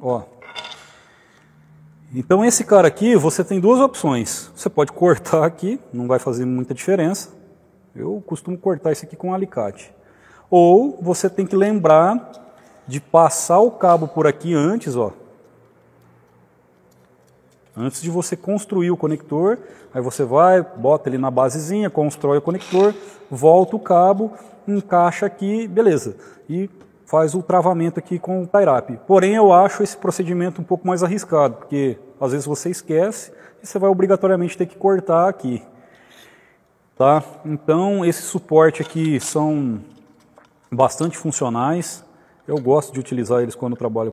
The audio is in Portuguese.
Ó. Então esse cara aqui, você tem duas opções. Você pode cortar aqui, não vai fazer muita diferença. Eu costumo cortar isso aqui com um alicate. Ou você tem que lembrar de passar o cabo por aqui antes, ó. Antes de você construir o conector, aí você vai, bota ele na basezinha, constrói o conector, volta o cabo, encaixa aqui, beleza. E faz o travamento aqui com o TIRAP. Porém, eu acho esse procedimento um pouco mais arriscado, porque às vezes você esquece e você vai obrigatoriamente ter que cortar aqui. Tá? Então, esse suporte aqui são bastante funcionais. Eu gosto de utilizar eles quando trabalho